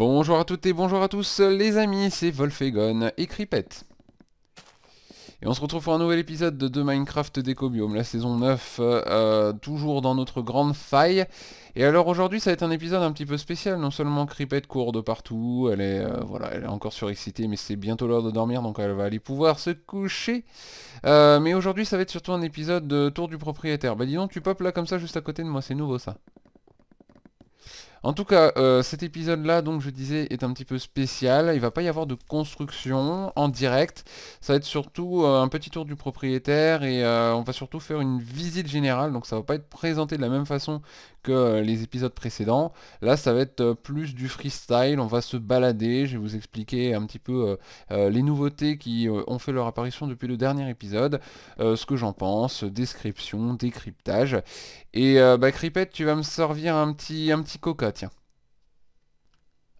Bonjour à toutes et bonjour à tous les amis, c'est Wolfegon et Cripette. Et on se retrouve pour un nouvel épisode de Minecraft Biome, la saison 9, euh, toujours dans notre grande faille. Et alors aujourd'hui ça va être un épisode un petit peu spécial, non seulement Cripette court de partout, elle est, euh, voilà, elle est encore surexcitée mais c'est bientôt l'heure de dormir donc elle va aller pouvoir se coucher. Euh, mais aujourd'hui ça va être surtout un épisode de tour du propriétaire. Bah dis donc tu popes là comme ça juste à côté de moi, c'est nouveau ça. En tout cas, euh, cet épisode-là, donc je disais, est un petit peu spécial. Il va pas y avoir de construction en direct. Ça va être surtout euh, un petit tour du propriétaire et euh, on va surtout faire une visite générale. Donc ça ne va pas être présenté de la même façon que les épisodes précédents. Là, ça va être plus du freestyle. On va se balader. Je vais vous expliquer un petit peu les nouveautés qui ont fait leur apparition depuis le dernier épisode, ce que j'en pense, description, décryptage. Et bah, tu vas me servir un petit, un petit coca ah,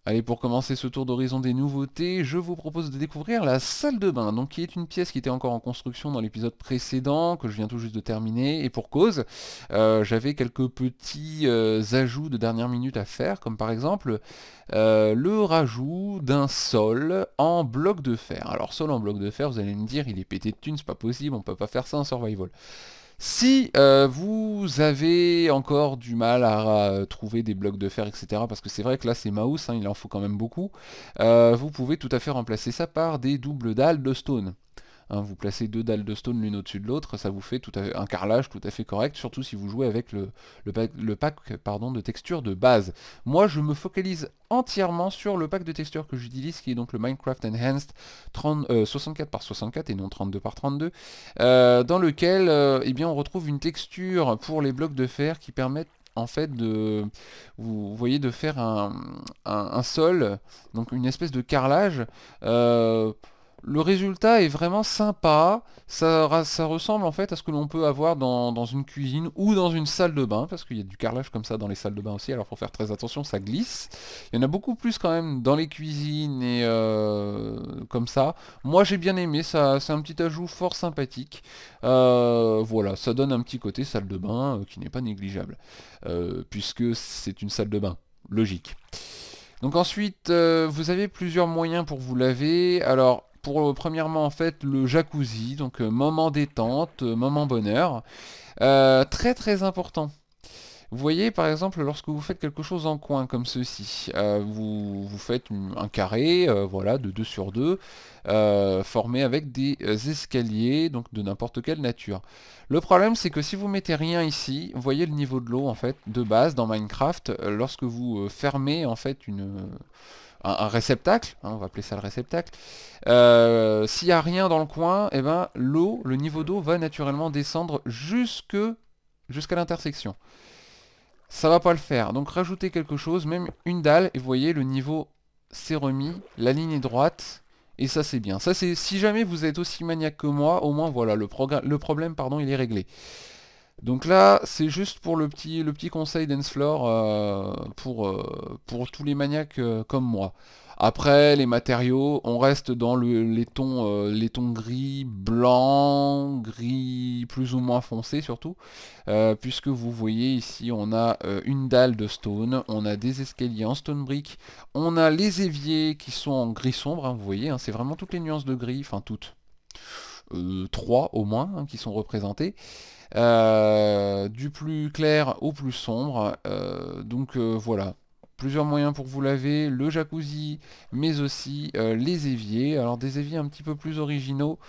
allez, pour commencer ce tour d'horizon des nouveautés, je vous propose de découvrir la salle de bain, donc qui est une pièce qui était encore en construction dans l'épisode précédent, que je viens tout juste de terminer, et pour cause, euh, j'avais quelques petits euh, ajouts de dernière minute à faire, comme par exemple euh, le rajout d'un sol en bloc de fer. Alors sol en bloc de fer, vous allez me dire, il est pété de thunes, c'est pas possible, on peut pas faire ça en survival. Si euh, vous avez encore du mal à, euh, trouver des blocs de fer, etc., parce que c'est vrai que là c'est mouse, hein, il en faut quand même beaucoup, euh, vous pouvez tout à fait remplacer ça par des doubles dalles de stone. Hein, vous placez deux dalles de stone l'une au-dessus de l'autre, ça vous fait tout un carrelage tout à fait correct, surtout si vous jouez avec le, pack, de texture de base. Moi, je me focalise entièrement sur le pack de textures que j'utilise, qui est donc le Minecraft Enhanced 64 x 64 et non 32 x 32, dans lequel euh, eh bien, on retrouve une texture pour les blocs de fer qui permettent en fait de vous voyez de faire un, un sol donc une espèce de carrelage euh, le résultat est vraiment sympa, ça, ressemble en fait à ce que l'on peut avoir dans, une cuisine ou dans une salle de bain, parce qu'il y a du carrelage comme ça dans les salles de bain aussi, alors faut faire très attention, ça glisse. Il y en a beaucoup plus quand même dans les cuisines et euh, comme ça. Moi j'ai bien aimé, ça, c'est un petit ajout fort sympathique. Euh, voilà, ça donne un petit côté salle de bain euh, qui n'est pas négligeable, puisque c'est une salle de bain, logique. Donc ensuite, vous avez plusieurs moyens pour vous laver. Alors, pour euh, premièrement en fait le jacuzzi, donc euh, moment détente, euh, moment bonheur. très très important. Vous voyez, par exemple, lorsque vous faites quelque chose en coin, comme ceci, vous, vous, faites un carré voilà, de 2 sur 2, formé avec des escaliers, donc de n'importe quelle nature. Le problème, c'est que si vous mettez rien ici, vous voyez le niveau de l'eau, en fait, de base, dans Minecraft, lorsque vous fermez, en fait, une un, réceptacle, hein, on va appeler ça le réceptacle, euh, s'il n'y a rien dans le coin, et eh ben, l'eau, le niveau d'eau va naturellement descendre jusque jusqu'à l'intersection. Ça va pas le faire, donc rajoutez quelque chose, même une dalle, et vous voyez le niveau s'est remis, la ligne est droite, et ça c'est bien. Ça c'est si jamais vous êtes aussi maniaque que moi, au moins voilà, le, le problème pardon, il est réglé. Donc là, c'est juste pour le petit, le petit conseil d'Ensflore euh, pour, euh, pour, tous les maniaques euh, comme moi. Après, les matériaux, on reste dans le, les, tons, les tons gris, blanc, gris plus ou moins foncé surtout. puisque vous voyez ici, on a une dalle de stone, on a des escaliers en stone brick, on a les éviers qui sont en gris sombre, hein, vous voyez, hein, c'est vraiment toutes les nuances de gris, enfin toutes. trois au moins hein, qui sont représentées. Euh, du plus clair au plus sombre. Euh, donc euh, voilà, plusieurs moyens pour vous laver, le jacuzzi, mais aussi les éviers. Alors des éviers un petit peu plus originaux,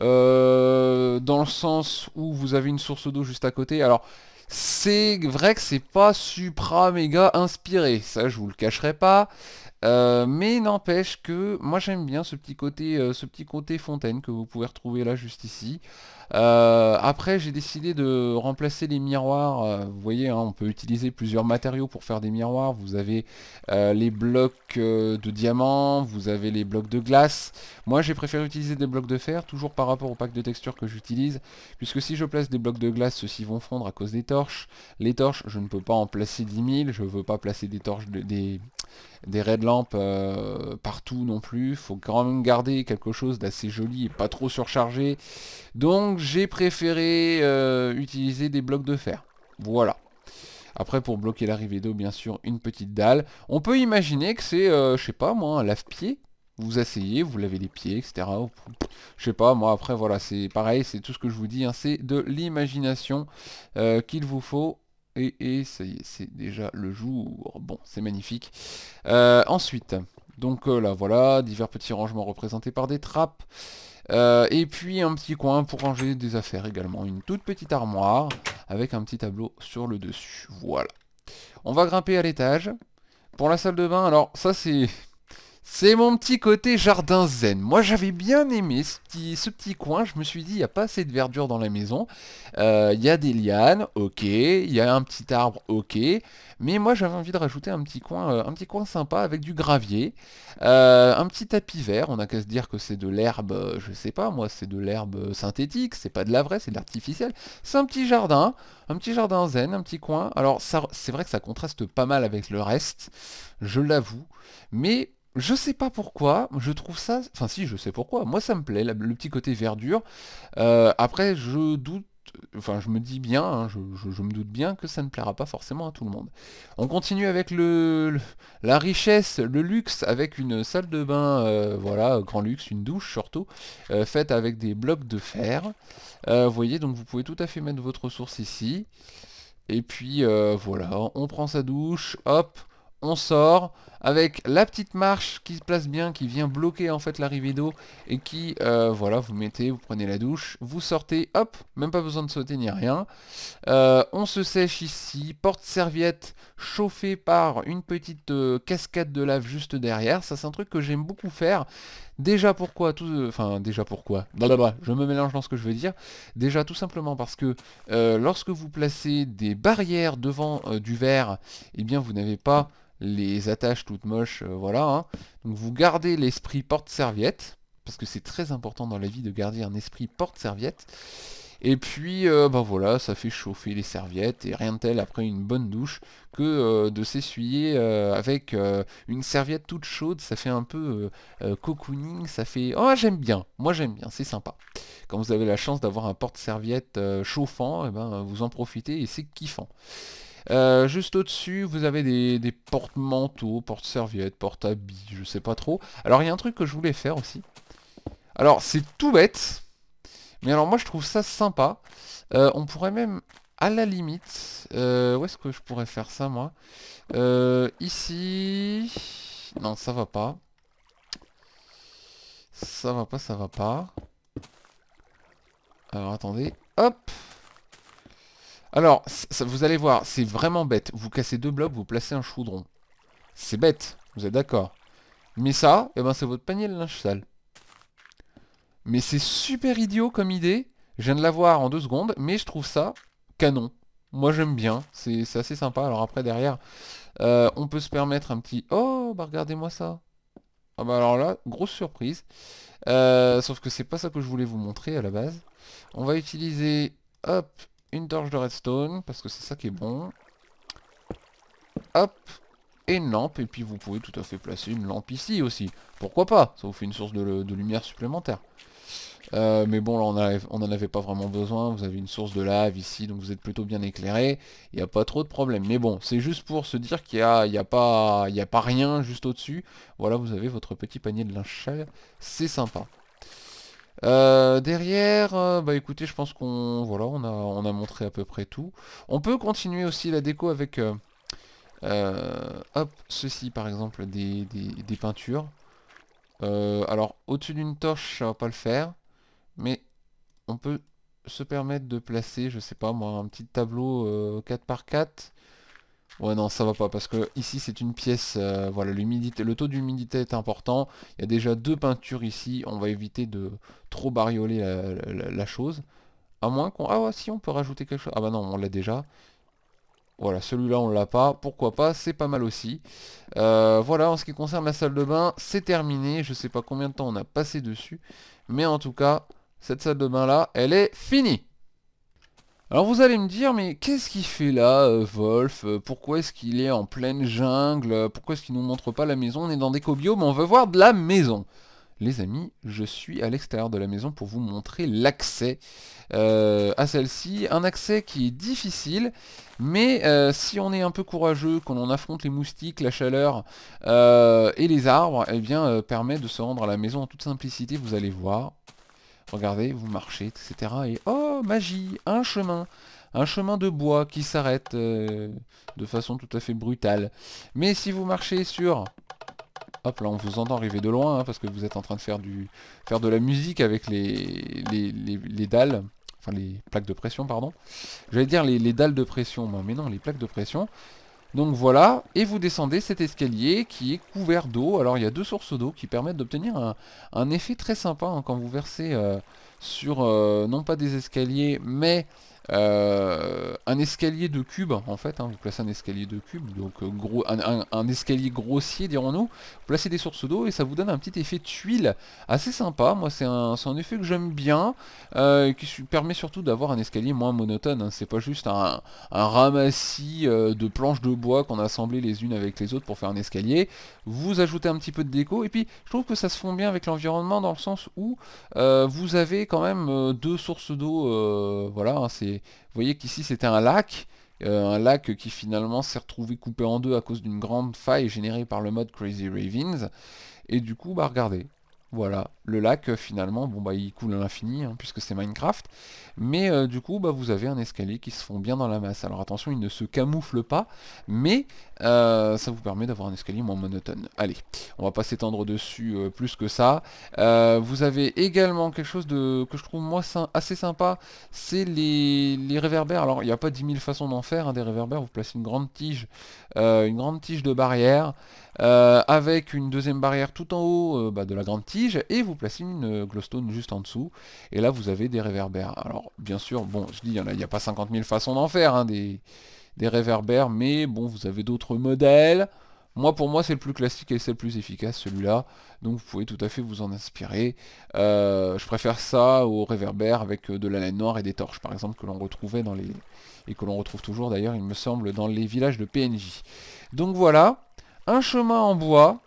dans le sens où vous avez une source d'eau juste à côté. Alors c'est vrai que c'est pas supra méga inspiré, ça je vous le cacherai pas. Euh, mais n'empêche que moi j'aime bien ce petit côté euh, ce petit côté fontaine que vous pouvez retrouver là juste ici. Euh, après j'ai décidé de remplacer les miroirs, vous voyez hein, on peut utiliser plusieurs matériaux pour faire des miroirs, vous avez les blocs de diamants, vous avez les blocs de glace, moi j'ai préféré utiliser des blocs de fer, toujours par rapport au pack de textures que j'utilise, puisque si je place des blocs de glace ceux-ci vont fondre à cause des torches, les torches je ne peux pas en placer 10 000, je ne veux pas placer des torches de, des, des red lampes euh, partout non plus. Faut quand même garder quelque chose d'assez joli et pas trop surchargé. Donc j'ai préféré euh, utiliser des blocs de fer. Voilà. Après pour bloquer l'arrivée d'eau bien sûr une petite dalle. On peut imaginer que c'est, euh, je sais pas moi, un lave-pied. Vous asseyez, vous lavez les pieds, etc. Je sais pas, moi après voilà, c'est pareil, c'est tout ce que je vous dis, hein. c'est de l'imagination qu'il vous faut et, est, c'est déjà le jour. Bon, c'est magnifique. Euh, ensuite, donc euh, là voilà, divers petits rangements représentés par des trappes. Euh, et puis un petit coin pour ranger des affaires également. Une toute petite armoire avec un petit tableau sur le dessus. Voilà. On va grimper à l'étage. Pour la salle de bain, alors ça c'est c'est mon petit côté jardin zen. Moi j'avais bien aimé ce petit, coin, je me suis dit il n'y a pas assez de verdure dans la maison. Euh, il y a des lianes, ok, il y a un petit arbre, ok. Mais moi j'avais envie de rajouter un petit coin, euh, un petit coin sympa avec du gravier, euh, un petit tapis vert, on n'a qu'à se dire que c'est de l'herbe, je sais pas moi, c'est de l'herbe synthétique, c'est pas de la vraie, c'est de l'artificiel. C'est un petit jardin, un petit jardin zen, un petit coin. Alors c'est vrai que ça contraste pas mal avec le reste, je l'avoue. Mais je sais pas pourquoi, je trouve ça... Enfin si, je sais pourquoi. Moi, ça me plaît, le petit côté verdure. Euh, après, je doute... Enfin, je me dis bien, hein, je, me doute bien que ça ne plaira pas forcément à tout le monde. On continue avec le, la richesse, le luxe, avec une salle de bain, euh, voilà, grand luxe, une douche surtout, euh, faite avec des blocs de fer. vous voyez, donc vous pouvez tout à fait mettre votre ressource ici. Et puis, voilà, on prend sa douche, hop, on sort avec la petite marche qui se place bien, qui vient bloquer en fait l'arrivée d'eau et qui, euh, voilà, vous mettez, vous prenez la douche, vous sortez, hop, même pas besoin de sauter ni rien. Euh, on se sèche ici, porte-serviette chauffée par une petite euh, cascade de lave juste derrière. Ça c'est un truc que j'aime beaucoup faire. Déjà pourquoi tout, Enfin déjà pourquoi je me mélange dans ce que je veux dire. Déjà tout simplement parce que lorsque vous placez des barrières devant du verre, eh bien vous n'avez pas les attaches toutes moches, euh, voilà. Hein. Donc vous gardez l'esprit porte-serviette, parce que c'est très important dans la vie de garder un esprit porte-serviette. Et puis, ben voilà, ça fait chauffer les serviettes, et rien de tel après une bonne douche que euh, de s'essuyer avec une serviette toute chaude, ça fait un peu cocooning, ça fait... Oh, j'aime bien, moi j'aime bien, c'est sympa. Quand vous avez la chance d'avoir un porte-serviette chauffant, et eh ben, vous en profitez et c'est kiffant. Euh, juste au-dessus, vous avez des, des porte-manteaux, porte-serviettes, porte-habits, je sais pas trop. Alors il y a un truc que je voulais faire aussi. Alors c'est tout bête, mais alors moi je trouve ça sympa. Euh, on pourrait même, à la limite, euh, où est-ce que je pourrais faire ça moi Ici... Non, ça va pas. Ça va pas, ça va pas. Alors attendez, hop alors, vous allez voir, c'est vraiment bête. Vous cassez deux blocs, vous placez un chaudron. C'est bête, vous êtes d'accord. Mais ça, eh ben, c'est votre panier de linge sale. Mais c'est super idiot comme idée. Je viens de l'avoir en deux secondes, mais je trouve ça canon. Moi, j'aime bien. C'est assez sympa. Alors après, derrière, euh, on peut se permettre un petit... Oh, bah regardez-moi ça. Ah bah alors là, grosse surprise. Euh, sauf que c'est pas ça que je voulais vous montrer à la base. On va utiliser, hop, une torche de redstone, parce que c'est ça qui est bon. Hop, et une lampe, et puis vous pouvez tout à fait placer une lampe ici aussi. Pourquoi pas Ça vous fait une source de, lumière supplémentaire. Euh, mais bon, là, on, n'en avait pas vraiment besoin. Vous avez une source de lave ici, donc vous êtes plutôt bien éclairé. Il n'y a pas trop de problème. Mais bon, c'est juste pour se dire qu'il n'y a, y a, pas, y a pas rien juste au-dessus. Voilà, vous avez votre petit panier de linge C'est sympa. Euh, derrière, euh, bah écoutez, je pense qu'on voilà, on a, on a montré à peu près tout. On peut continuer aussi la déco avec euh, ceci par exemple, des, peintures. alors, au-dessus d'une torche, ça va pas le faire. Mais on peut se permettre de placer, je sais pas moi, un petit tableau 4x4 Ouais non ça va pas parce que ici c'est une pièce, euh, voilà l'humidité, le taux d'humidité est important, il y a déjà deux peintures ici, on va éviter de trop barioler la, chose. À moins qu'on... Ah ouais si on peut rajouter quelque chose, ah bah non on l'a déjà. Voilà, celui-là on l'a pas, pourquoi pas, c'est pas mal aussi. Euh, voilà, en ce qui concerne la salle de bain, c'est terminé, je sais pas combien de temps on a passé dessus, mais en tout cas, cette salle de bain là, elle est finie alors vous allez me dire, mais qu'est-ce qu'il fait là, euh, Wolf euh, Pourquoi est-ce qu'il est en pleine jungle euh, Pourquoi est-ce qu'il nous montre pas la maison On est dans des mais on veut voir de la maison les amis, je suis à l'extérieur de la maison pour vous montrer l'accès à celle-ci. Un accès qui est difficile, mais si on est un peu courageux, quand on affronte les moustiques, la chaleur et les arbres, eh bien, permet de se rendre à la maison en toute simplicité, vous allez voir, Regardez, vous marchez, etc. Et oh, magie Un chemin un chemin de bois qui s'arrête euh, de façon tout à fait brutale. Mais si vous marchez sur... Hop là, on vous entend arriver de loin, hein, parce que vous êtes en train de faire, du... faire de la musique avec les, les, les dalles, enfin les plaques de pression, pardon. J'allais dire les, dalles de pression, mais non, les plaques de pression. Donc voilà, et vous descendez cet escalier qui est couvert d'eau. Alors il y a deux sources d'eau qui permettent d'obtenir un, effet très sympa hein, quand vous versez euh, sur, euh, non pas des escaliers, mais euh, un escalier de cube en fait, hein, vous placez un escalier de cube donc euh, gros, un, escalier grossier dirons-nous, vous placez des sources d'eau et ça vous donne un petit effet tuile assez sympa, moi c'est un, effet que j'aime bien, euh, qui permet surtout d'avoir un escalier moins monotone, hein. c'est pas juste un, ramassis de planches de bois qu'on a assemblées les unes avec les autres pour faire un escalier, vous ajoutez un petit peu de déco et puis je trouve que ça se fond bien avec l'environnement dans le sens où vous avez quand même deux sources d'eau, voilà, hein, c'est vous voyez qu'ici c'était un lac, euh, un lac qui finalement s'est retrouvé coupé en deux à cause d'une grande faille générée par le mode Crazy Ravens. Et du coup, bah regardez, voilà, le lac euh, finalement, bon bah il coule à l'infini, hein, puisque c'est Minecraft. Mais euh, du coup, bah, vous avez un escalier qui se fond bien dans la masse. Alors attention, il ne se camoufle pas, mais euh, ça vous permet d'avoir un escalier moins monotone. Allez, on va pas s'étendre dessus euh, plus que ça. vous avez également quelque chose que je trouve moi assez sympa, c'est les, réverbères. Alors il n'y a pas 10 000 façons d'en faire, hein, des réverbères, vous placez une grande tige, une grande tige de barrière. avec une deuxième barrière tout en haut bah, de la grande tige et vous placez une glowstone juste en dessous et là vous avez des réverbères alors bien sûr, bon, je dis, il n'y a, a, pas 50 000 façons d'en faire, hein, des, réverbères, mais bon, vous avez d'autres modèles. Moi, pour moi, c'est le plus classique et c'est le plus efficace, celui-là. Donc, vous pouvez tout à fait vous en inspirer. Euh, je préfère ça aux réverbère avec euh, de la laine noire et des torches, par exemple, que l'on retrouvait dans les... Et que l'on retrouve toujours, d'ailleurs, il me semble, dans les villages de PNJ. Donc, voilà. Un chemin en bois,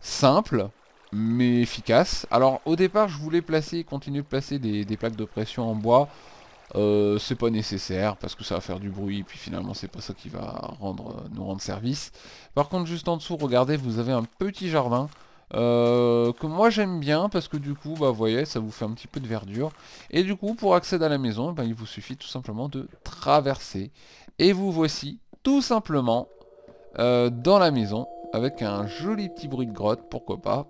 simple, mais efficace. Alors au départ je voulais placer, continuer de placer des, plaques de pression en bois. Euh, c'est pas nécessaire parce que ça va faire du bruit puis finalement c'est pas ça qui va rendre, euh, nous rendre service. Par contre juste en dessous regardez vous avez un petit jardin. Euh, que moi j'aime bien parce que du coup bah vous voyez ça vous fait un petit peu de verdure et du coup pour accéder à la maison bah, il vous suffit tout simplement de traverser et vous voici tout simplement dans la maison avec un joli petit bruit de grotte pourquoi pas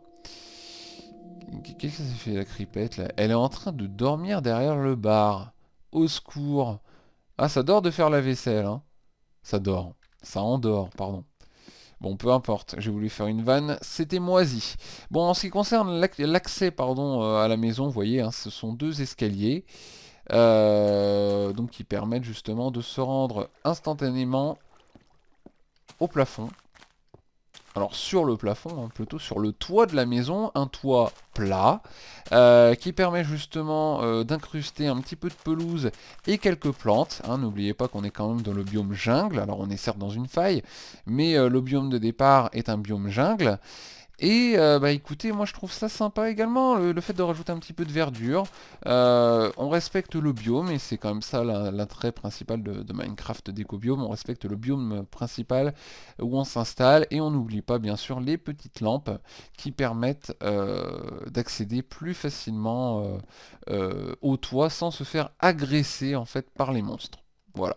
Qu'est-ce que ça fait la cripette là Elle est en train de dormir derrière le bar. Au secours. Ah, ça dort de faire la vaisselle. Hein. Ça dort. Ça endort, pardon. Bon, peu importe, j'ai voulu faire une vanne, c'était moisi. Bon, en ce qui concerne l'accès euh, à la maison, vous voyez, hein, ce sont deux escaliers euh, donc qui permettent justement de se rendre instantanément au plafond alors sur le plafond, hein, plutôt sur le toit de la maison, un toit plat, euh, qui permet justement euh, d'incruster un petit peu de pelouse et quelques plantes. Hein. N'oubliez pas qu'on est quand même dans le biome jungle, alors on est certes dans une faille, mais euh, le biome de départ est un biome jungle. Et euh, bah écoutez, moi je trouve ça sympa également, le, fait de rajouter un petit peu de verdure. Euh, on respecte le biome, et c'est quand même ça l'intérêt principal de, Minecraft d'éco-biome. On respecte le biome principal où on s'installe, et on n'oublie pas bien sûr les petites lampes qui permettent euh, d'accéder plus facilement au toit sans se faire agresser en fait par les monstres. Voilà.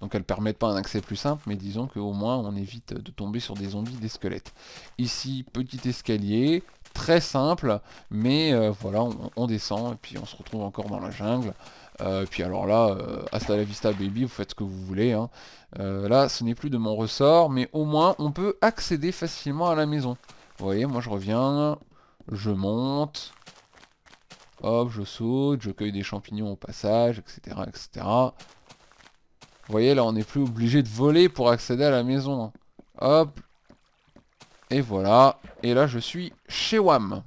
Donc elles permettent pas un accès plus simple, mais disons qu'au moins on évite de tomber sur des zombies, des squelettes. Ici, petit escalier, très simple, mais euh, voilà, on, descend et puis on se retrouve encore dans la jungle. Euh, puis alors là, euh, hasta la vista baby, vous faites ce que vous voulez. Hein. là, ce n'est plus de mon ressort, mais au moins on peut accéder facilement à la maison. Vous voyez, moi je reviens, je monte, hop, je saute, je cueille des champignons au passage, etc. etc. Vous voyez, là, on n'est plus obligé de voler pour accéder à la maison. Hein. Hop. Et voilà. Et là, je suis chez WAM.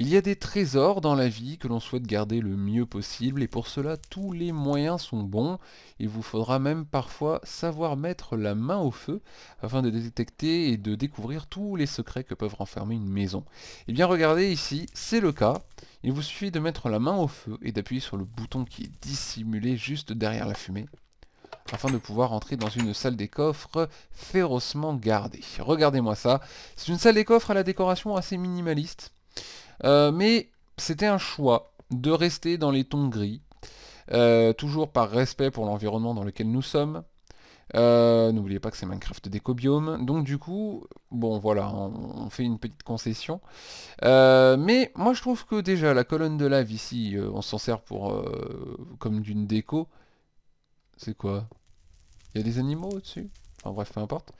Il y a des trésors dans la vie que l'on souhaite garder le mieux possible et pour cela tous les moyens sont bons. Il vous faudra même parfois savoir mettre la main au feu afin de détecter et de découvrir tous les secrets que peuvent renfermer une maison. Et eh bien regardez ici, c'est le cas. Il vous suffit de mettre la main au feu et d'appuyer sur le bouton qui est dissimulé juste derrière la fumée afin de pouvoir entrer dans une salle des coffres férocement gardée. Regardez-moi ça, c'est une salle des coffres à la décoration assez minimaliste. Euh, mais c'était un choix de rester dans les tons gris, euh, toujours par respect pour l'environnement dans lequel nous sommes. Euh, n'oubliez pas que c'est Minecraft Biome, Donc du coup, bon voilà, on, fait une petite concession. mais moi je trouve que déjà la colonne de lave ici, on s'en sert pour comme d'une déco. C'est quoi Il y a des animaux au-dessus Enfin bref, peu importe.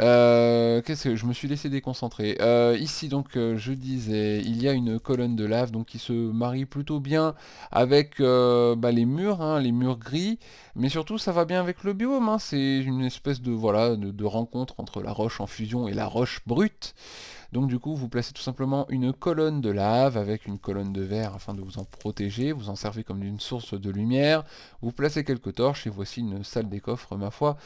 Euh, qu'est-ce que je me suis laissé déconcentrer euh, Ici donc euh, je disais il y a une colonne de lave donc qui se marie plutôt bien avec bah, les murs, hein, les murs gris, mais surtout ça va bien avec le biome. Hein. C'est une espèce de voilà de, rencontre entre la roche en fusion et la roche brute. Donc du coup, vous placez tout simplement une colonne de lave avec une colonne de verre afin de vous en protéger, vous en servez comme d'une source de lumière, vous placez quelques torches et voici une salle des coffres, ma foi,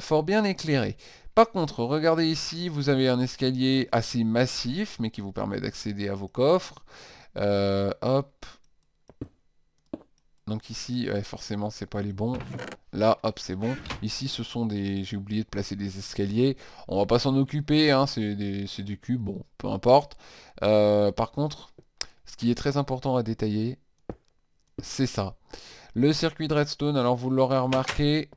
fort bien éclairée. Par contre, regardez ici, vous avez un escalier assez massif, mais qui vous permet d'accéder à vos coffres. Euh, hop. Donc ici, forcément, c'est pas les bons. Là, hop, c'est bon. Ici, ce sont des... J'ai oublié de placer des escaliers. On va pas s'en occuper, hein, c'est des... cubes, bon, peu importe. Euh, par contre, ce qui est très important à détailler, c'est ça. Le circuit de redstone, alors vous l'aurez remarqué,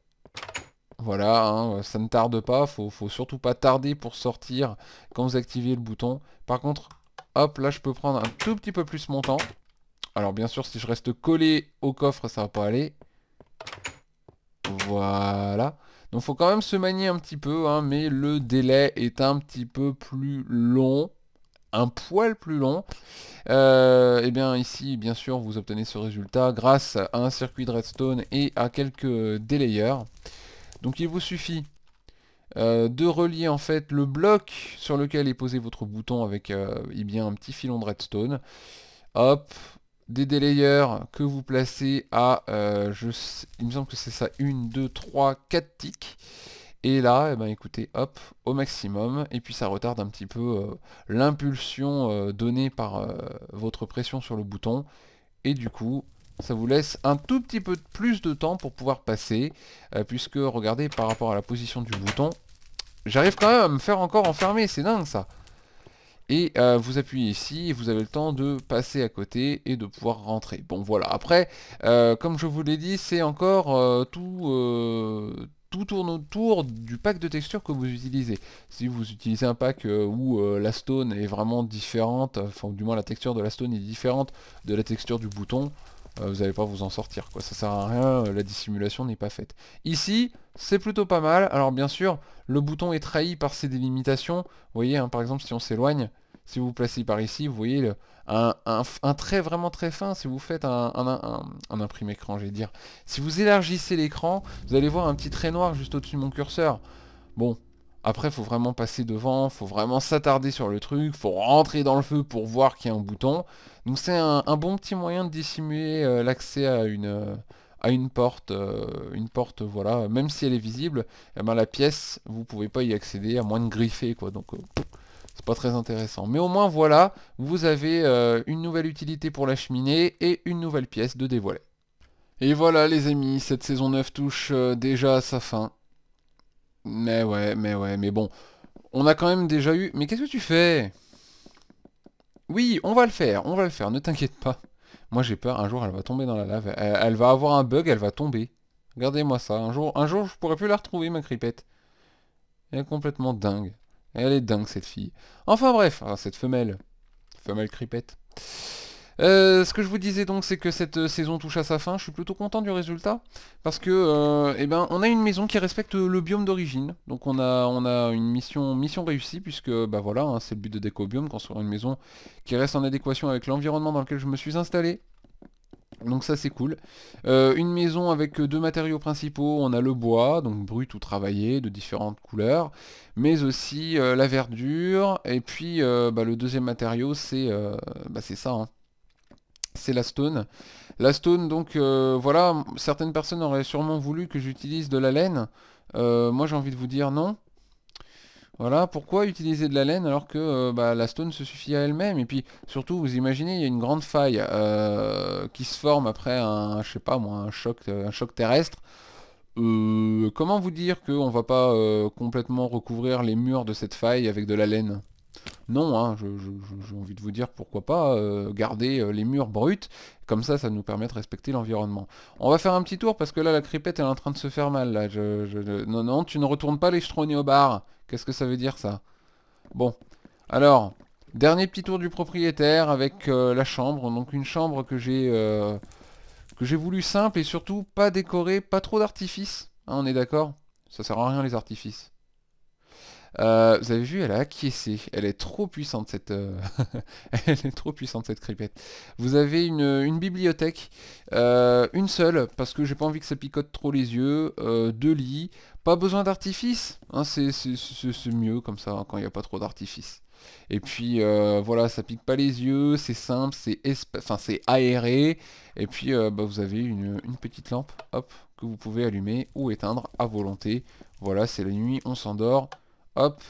voilà, hein, ça ne tarde pas, faut, faut surtout pas tarder pour sortir quand vous activez le bouton. Par contre, hop, là je peux prendre un tout petit peu plus mon temps. Alors bien sûr, si je reste collé au coffre, ça va pas aller. Voilà. Donc faut quand même se manier un petit peu, hein, mais le délai est un petit peu plus long un poil plus long. et euh, eh bien ici, bien sûr, vous obtenez ce résultat grâce à un circuit de redstone et à quelques délayeurs. Donc il vous suffit euh, de relier en fait le bloc sur lequel est posé votre bouton avec euh, eh bien, un petit filon de redstone. Hop, des délayeurs que vous placez à, euh, je il me semble que c'est ça, 1, 2, 3, 4 ticks. Et là, eh ben, écoutez, hop, au maximum. Et puis ça retarde un petit peu l'impulsion donnée par votre pression sur le bouton. Et du coup, ça vous laisse un tout petit peu plus de temps pour pouvoir passer, euh, puisque regardez par rapport à la position du bouton, j'arrive quand même à me faire encore enfermer, c'est dingue ça et euh, vous appuyez ici vous avez le temps de passer à côté et de pouvoir rentrer. Bon voilà, après, euh, comme je vous l'ai dit, c'est encore tout, tout tourne autour du pack de textures que vous utilisez. Si vous utilisez un pack où la stone est vraiment différente, enfin du moins la texture de la stone est différente de la texture du bouton, euh, vous n'allez pas vous en sortir. Quoi. Ça sert à rien, euh, la dissimulation n'est pas faite. Ici, c'est plutôt pas mal. Alors bien sûr, le bouton est trahi par ses délimitations. Vous voyez, hein, par exemple, si on s'éloigne, si vous vous placez par ici, vous voyez un, un, trait vraiment très fin. Si vous faites un, un imprimé écran, j'ai dire. Si vous élargissez l'écran, vous allez voir un petit trait noir juste au-dessus de mon curseur. Bon, après, faut vraiment passer devant, faut vraiment s'attarder sur le truc, faut rentrer dans le feu pour voir qu'il y a un bouton. Donc c'est un, bon petit moyen de dissimuler euh, l'accès à une, euh, à une porte, euh, une porte, voilà, même si elle est visible, eh ben, la pièce, vous pouvez pas y accéder à moins de griffer, quoi. Donc c'est pas très intéressant. Mais au moins, voilà, vous avez une nouvelle utilité pour la cheminée et une nouvelle pièce de dévoiler. Et voilà les amis, cette saison 9 touche déjà à sa fin. Mais ouais, mais ouais, mais bon. On a quand même déjà eu... Mais qu'est-ce que tu fais Oui, on va le faire, on va le faire, ne t'inquiète pas. Moi j'ai peur, un jour elle va tomber dans la lave. Elle, va avoir un bug, elle va tomber. Regardez-moi ça, un jour, un jour je pourrais plus la retrouver ma cripette. Elle est complètement dingue. Elle est dingue cette fille. Enfin bref, ah, cette femelle. Femelle cripette. Euh, ce que je vous disais donc, c'est que cette euh, saison touche à sa fin. Je suis plutôt content du résultat parce que, euh, eh ben, on a une maison qui respecte le biome d'origine. Donc on a, on a une mission, mission réussie puisque, bah voilà, hein, c'est le but de DécoBiome, construire une maison qui reste en adéquation avec l'environnement dans lequel je me suis installé. Donc ça c'est cool. une maison avec deux matériaux principaux, on a le bois, donc brut ou travaillé, de différentes couleurs, mais aussi la verdure, et puis bah, le deuxième matériau c'est bah, ça, hein c'est la stone. La stone, donc euh, voilà, certaines personnes auraient sûrement voulu que j'utilise de la laine. Euh, moi j'ai envie de vous dire non. Voilà, pourquoi utiliser de la laine alors que euh, bah, la stone se suffit à elle-même Et puis surtout, vous imaginez, il y a une grande faille qui se forme après un, je sais pas moi, un choc, un choc terrestre. comment vous dire qu'on va pas complètement recouvrir les murs de cette faille avec de la laine non, hein, j'ai envie de vous dire pourquoi pas euh, garder euh, les murs bruts, comme ça ça nous permet de respecter l'environnement. On va faire un petit tour parce que là la crépette elle est en train de se faire mal. Là. Je, non, non, tu ne retournes pas les ni au bar. Qu'est-ce que ça veut dire ça Bon, alors, dernier petit tour du propriétaire avec euh, la chambre. Donc une chambre que j'ai que j'ai voulu simple et surtout pas décorée, pas trop d'artifices. Hein, on est d'accord Ça sert à rien les artifices. Euh, vous avez vu, elle a acquiescé. Elle est trop puissante cette, euh, elle est trop puissante cette cripette. Vous avez une, bibliothèque, euh, une seule parce que j'ai pas envie que ça picote trop les yeux. deux lits, pas besoin d'artifice. Hein, c'est mieux comme ça hein, quand il n'y a pas trop d'artifice. Et puis voilà, ça pique pas les yeux, c'est simple, c'est c'est aéré. Et puis bah, vous avez une, une petite lampe, hop, que vous pouvez allumer ou éteindre à volonté. Voilà, c'est la nuit, on s'endort. Hop.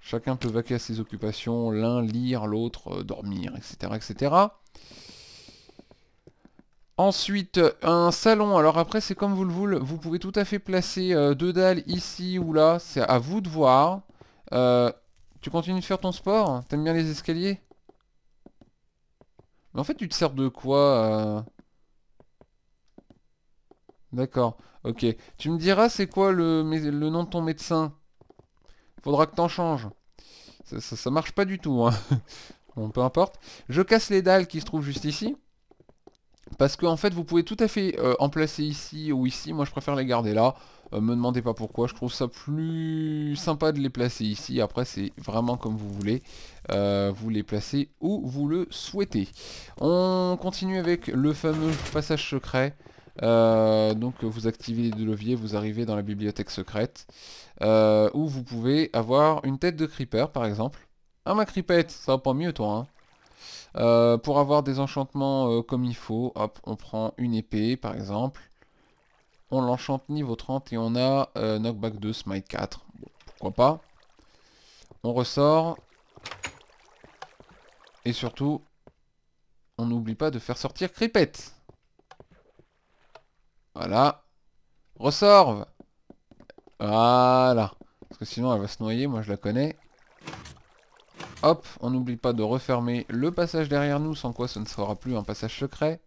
Chacun peut vaquer à ses occupations, l'un lire, l'autre euh, dormir, etc. etc. Ensuite, un salon. Alors après, c'est comme vous le voulez. Vous pouvez tout à fait placer euh, deux dalles ici ou là. C'est à vous de voir. Euh, tu continues de faire ton sport T'aimes bien les escaliers Mais en fait, tu te sers de quoi D'accord. Ok. Tu me diras c'est quoi le nom de ton médecin Faudra que t'en changes. Ça, marche pas du tout. Hein. bon, peu importe. Je casse les dalles qui se trouvent juste ici. Parce que fait vous pouvez tout à fait euh, en placer ici ou ici, moi je préfère les garder là, euh, me demandez pas pourquoi, je trouve ça plus sympa de les placer ici, après c'est vraiment comme vous voulez, euh, vous les placez où vous le souhaitez. On continue avec le fameux passage secret, euh, donc vous activez les deux leviers, vous arrivez dans la bibliothèque secrète, euh, où vous pouvez avoir une tête de creeper par exemple. Ah ma creepette, ça va pas mieux toi hein. euh, pour avoir des enchantements comme il faut, hop, on prend une épée par exemple. On l'enchante niveau 30 et on a knockback 2, smite 4. pourquoi pas. On ressort. Et surtout, on n'oublie pas de faire sortir Creepette. Voilà. Ressorve Voilà. Parce que sinon elle va se noyer, moi je la connais. Hop, on n'oublie pas de refermer le passage derrière nous, sans quoi ce ne sera plus un passage secret.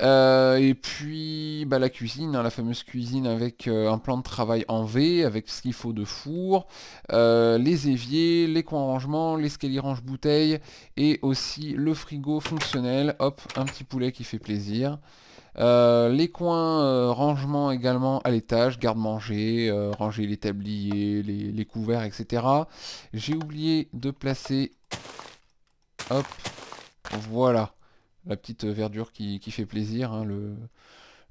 Euh, et puis bah, la cuisine, hein, la fameuse cuisine avec euh, un plan de travail en V, avec ce qu'il faut de four, euh, les éviers, les coins rangements, l'escalier range bouteille et aussi le frigo fonctionnel. Hop, un petit poulet qui fait plaisir. Euh, les coins euh, rangement également à l'étage, garde-manger, euh, ranger les tabliers, les, couverts, etc. J'ai oublié de placer... Hop, voilà, la petite verdure qui, fait plaisir, hein, le,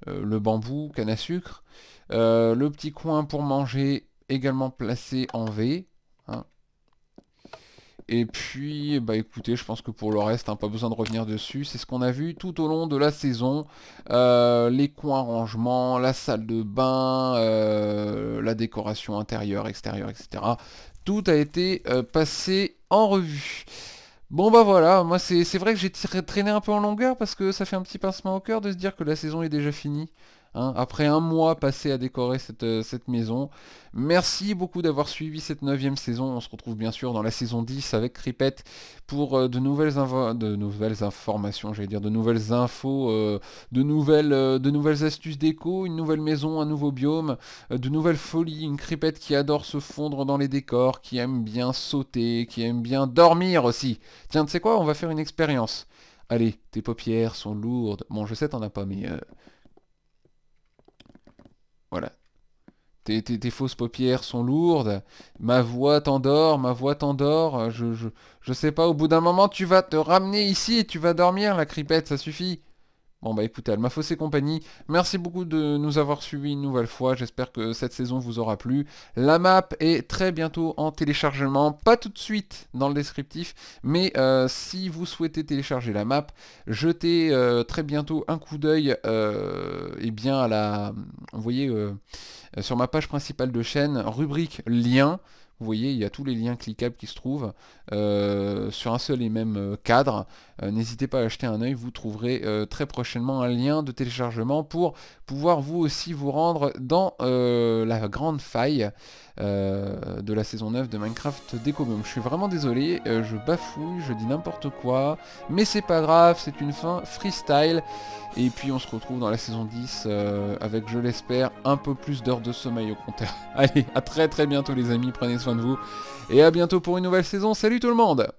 le, bambou, canne à sucre. le petit coin pour manger également placé en V. Et puis, bah écoutez, je pense que pour le reste, hein, pas besoin de revenir dessus. C'est ce qu'on a vu tout au long de la saison. Euh, les coins rangements, la salle de bain, euh, la décoration intérieure, extérieure, etc. Tout a été euh, passé en revue. Bon bah voilà, moi c'est vrai que j'ai traîné un peu en longueur parce que ça fait un petit pincement au cœur de se dire que la saison est déjà finie. Hein, après un mois passé à décorer euh, cette, maison. Merci beaucoup d'avoir suivi cette neuvième saison. On se retrouve bien sûr dans la saison 10 avec Cripette pour euh, de, nouvelles de nouvelles informations, j'allais dire, de nouvelles infos, euh, de, nouvelles, de nouvelles astuces déco, une nouvelle maison, un nouveau biome, de nouvelles folies, une Cripette qui adore se fondre dans les décors, qui aime bien sauter, qui aime bien dormir aussi. Tiens, tu sais quoi, on va faire une expérience. Allez, tes paupières sont lourdes. Bon, je sais, t'en as pas, mais... Voilà. Tes, fausses paupières sont lourdes, ma voix t'endort, ma voix t'endort, je, je, je sais pas, au bout d'un moment tu vas te ramener ici et tu vas dormir, la cripette, ça suffit. Bon bah écoutez, Alma et compagnie, merci beaucoup de nous avoir suivis une nouvelle fois, j'espère que cette saison vous aura plu. La map est très bientôt en téléchargement, pas tout de suite dans le descriptif, mais euh, si vous souhaitez télécharger la map, jetez euh, très bientôt un coup d'œil euh, bien à la... Vous voyez, sur ma page principale de chaîne, rubrique lien, vous voyez, il y a tous les liens cliquables qui se trouvent euh, sur un seul et même euh, cadre. Euh, n'hésitez pas à acheter un œil, vous trouverez très prochainement un lien de téléchargement pour pouvoir vous aussi vous rendre dans la grande faille euh, de la saison 9 de Minecraft Décobium. Je suis vraiment désolé, euh, je bafouille, je dis n'importe quoi, mais c'est pas grave, c'est une fin freestyle. Et puis on se retrouve dans la saison 10 euh, avec, je l'espère, un peu plus d'heures de sommeil au compteur. Allez, à très très bientôt les amis, prenez soin de vous, et à bientôt pour une nouvelle saison, salut tout le monde